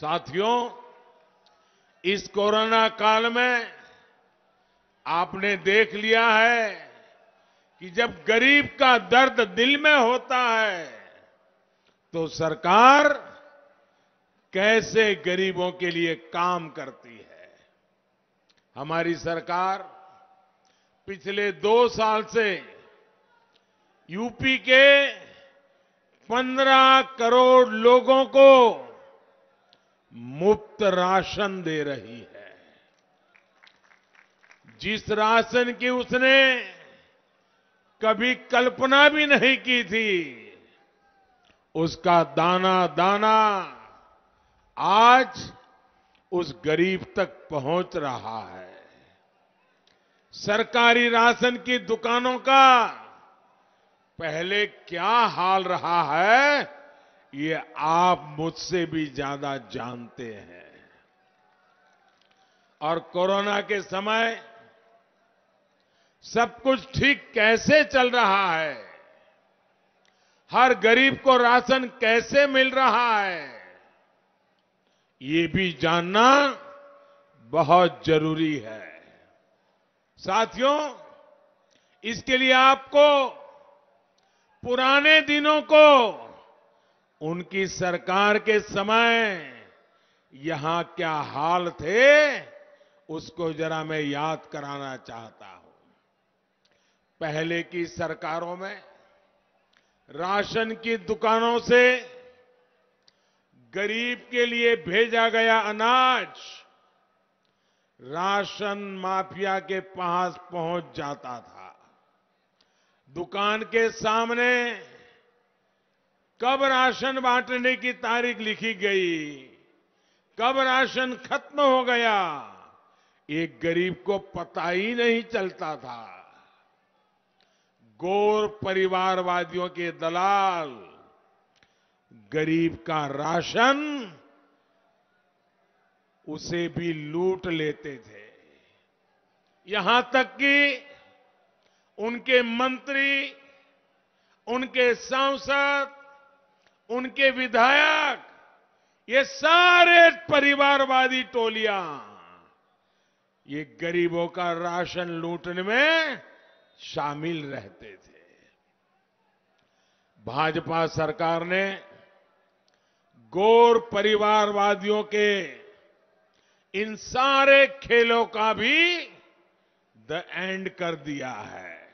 साथियों इस कोरोना काल में आपने देख लिया है कि जब गरीब का दर्द दिल में होता है तो सरकार कैसे गरीबों के लिए काम करती है हमारी सरकार पिछले दो साल से यूपी के पंद्रह करोड़ लोगों को मुफ्त राशन दे रही है जिस राशन की उसने कभी कल्पना भी नहीं की थी उसका दाना दाना आज उस गरीब तक पहुंच रहा है सरकारी राशन की दुकानों का पहले क्या हाल रहा है ये आप मुझसे भी ज्यादा जानते हैं और कोरोना के समय सब कुछ ठीक कैसे चल रहा है हर गरीब को राशन कैसे मिल रहा है ये भी जानना बहुत जरूरी है साथियों इसके लिए आपको पुराने दिनों को उनकी सरकार के समय यहां क्या हाल थे उसको जरा मैं याद कराना चाहता हूं पहले की सरकारों में राशन की दुकानों से गरीब के लिए भेजा गया अनाज राशन माफिया के पास पहुंच जाता था दुकान के सामने कब राशन बांटने की तारीख लिखी गई कब राशन खत्म हो गया एक गरीब को पता ही नहीं चलता था गोर परिवारवादियों के दलाल गरीब का राशन उसे भी लूट लेते थे यहां तक कि उनके मंत्री उनके सांसद उनके विधायक ये सारे परिवारवादी टोलियां ये गरीबों का राशन लूटने में शामिल रहते थे भाजपा सरकार ने गोर परिवारवादियों के इन सारे खेलों का भी द एंड कर दिया है